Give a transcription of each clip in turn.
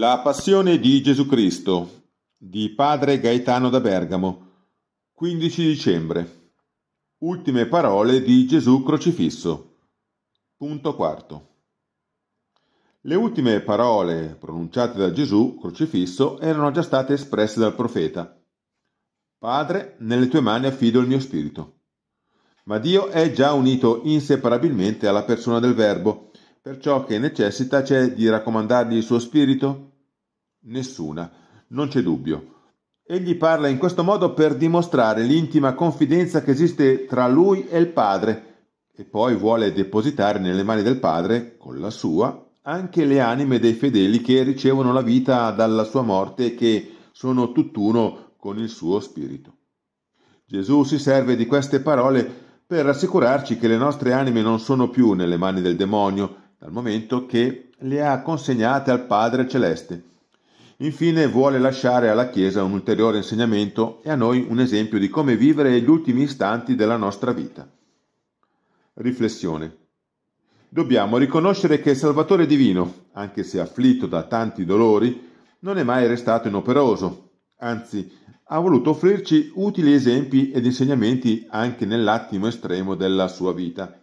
La Passione di Gesù Cristo di Padre Gaetano da Bergamo, 15 dicembre. Ultime parole di Gesù crocifisso. Punto quarto. Le ultime parole pronunciate da Gesù crocifisso erano già state espresse dal profeta. Padre, nelle tue mani affido il mio spirito. Ma Dio è già unito inseparabilmente alla persona del Verbo, perciò che necessita c'è di raccomandargli il suo spirito? Nessuna, non c'è dubbio. Egli parla in questo modo per dimostrare l'intima confidenza che esiste tra lui e il padre e poi vuole depositare nelle mani del padre, con la sua, anche le anime dei fedeli che ricevono la vita dalla sua morte e che sono tutt'uno con il suo spirito. Gesù si serve di queste parole per rassicurarci che le nostre anime non sono più nelle mani del demonio, dal momento che le ha consegnate al Padre Celeste Infine vuole lasciare alla Chiesa un ulteriore insegnamento e a noi un esempio di come vivere gli ultimi istanti della nostra vita. Riflessione. Dobbiamo riconoscere che il Salvatore Divino, anche se afflitto da tanti dolori, non è mai restato inoperoso, anzi ha voluto offrirci utili esempi ed insegnamenti anche nell'attimo estremo della sua vita.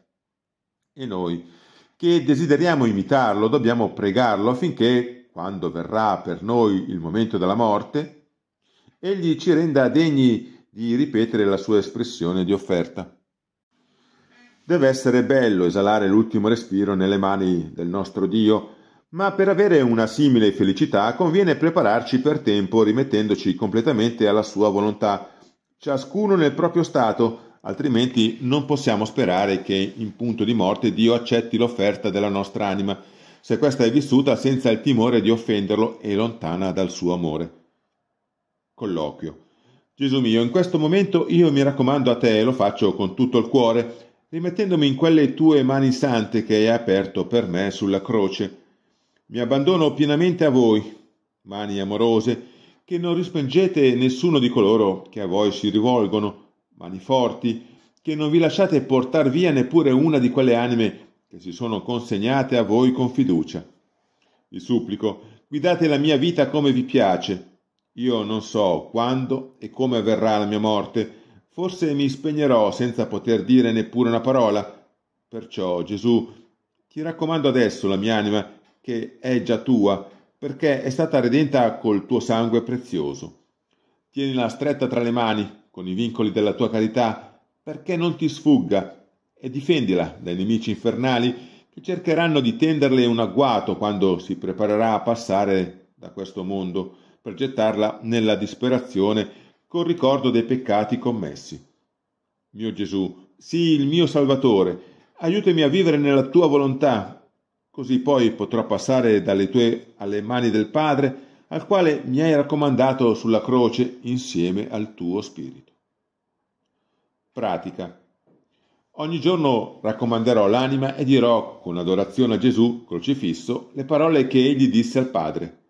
E noi, che desideriamo imitarlo, dobbiamo pregarlo affinché quando verrà per noi il momento della morte, egli ci renda degni di ripetere la sua espressione di offerta. Deve essere bello esalare l'ultimo respiro nelle mani del nostro Dio, ma per avere una simile felicità conviene prepararci per tempo rimettendoci completamente alla sua volontà, ciascuno nel proprio stato, altrimenti non possiamo sperare che in punto di morte Dio accetti l'offerta della nostra anima se questa è vissuta senza il timore di offenderlo e lontana dal suo amore. Colloquio. Gesù mio, in questo momento io mi raccomando a te e lo faccio con tutto il cuore, rimettendomi in quelle tue mani sante che hai aperto per me sulla croce. Mi abbandono pienamente a voi, mani amorose, che non rispingete nessuno di coloro che a voi si rivolgono, mani forti, che non vi lasciate portar via neppure una di quelle anime che si sono consegnate a voi con fiducia. Vi supplico, guidate la mia vita come vi piace. Io non so quando e come avverrà la mia morte. Forse mi spegnerò senza poter dire neppure una parola. Perciò, Gesù, ti raccomando adesso la mia anima, che è già tua, perché è stata redenta col tuo sangue prezioso. Tienila stretta tra le mani, con i vincoli della tua carità, perché non ti sfugga e difendila dai nemici infernali che cercheranno di tenderle un agguato quando si preparerà a passare da questo mondo per gettarla nella disperazione col ricordo dei peccati commessi. Mio Gesù, sii il mio Salvatore, aiutami a vivere nella tua volontà, così poi potrò passare dalle tue alle mani del Padre, al quale mi hai raccomandato sulla croce insieme al tuo Spirito. Pratica. Ogni giorno raccomanderò l'anima e dirò con adorazione a Gesù crocifisso le parole che egli disse al Padre.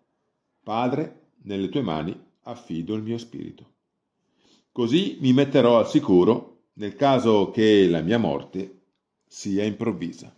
Padre, nelle tue mani affido il mio spirito. Così mi metterò al sicuro nel caso che la mia morte sia improvvisa.